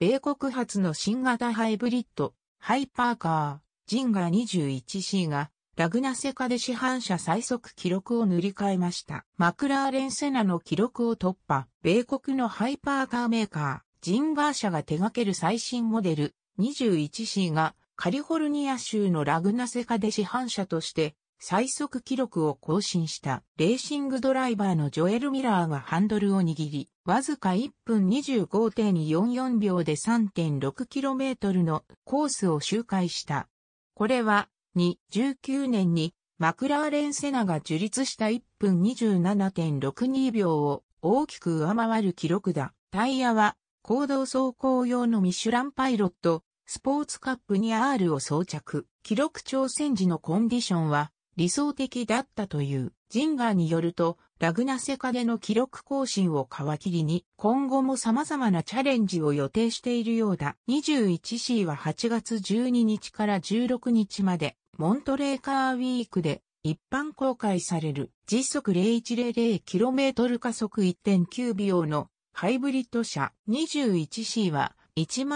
米国発の新型ハイブリッド、ハイパーカー、ジンガー 21C が、ラグナセカで市販車最速記録を塗り替えました。マクラーレンセナの記録を突破、米国のハイパーカーメーカー、ジンガー社が手掛ける最新モデル 21C が、カリフォルニア州のラグナセカで市販車として、最速記録を更新したレーシングドライバーのジョエル・ミラーがハンドルを握り、わずか1分25.44秒で 3.6km のコースを周回した。これは、2019年にマクラーレン・セナが樹立した1分27.62秒を大きく上回る記録だ。タイヤは、行動走行用のミシュランパイロット、スポーツカップに R を装着。記録挑戦時のコンディションは、理想的だったという。ジンガーによると、ラグナセカでの記録更新を皮切りに、今後も様々なチャレンジを予定しているようだ。21C は8月12日から16日まで、モントレーカーウィークで一般公開される時速 0100km 加速1.9秒のハイブリッド車 21C は1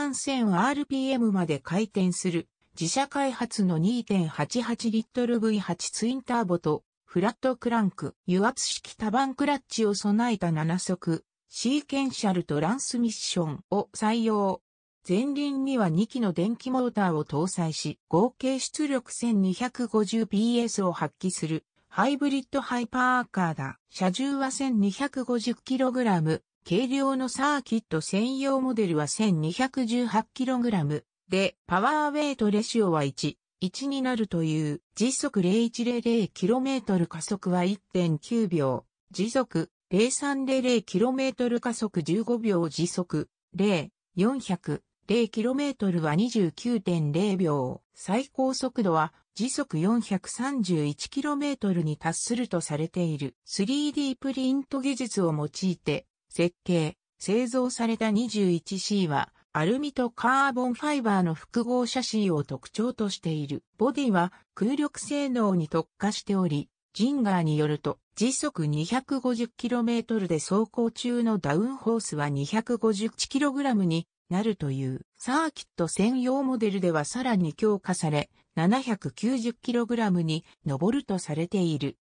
1000rpm まで回転する自社開発の2.88リットル V8 ツインターボとフラットクランク油圧式多番クラッチを備えた7速シーケンシャルトランスミッションを採用。前輪には2機の電気モーターを搭載し、合計出力 1250PS を発揮するハイブリッドハイパーカーだ。車重は 1250kg。軽量のサーキット専用モデルは 1218kg。で、パワーウェイトレシオは1、1になるという、時速 0100km 加速は1.9秒、時速 0300km 加速15秒時速0、400km は29.0秒、最高速度は時速 431km に達するとされている 3D プリント技術を用いて設計、製造された 21C はアルミとカーボンファイバーの複合写真を特徴としている。ボディは空力性能に特化しており、ジンガーによると時速 250km で走行中のダウンホースは 251kg になるというサーキット専用モデルではさらに強化され 790kg に上るとされている。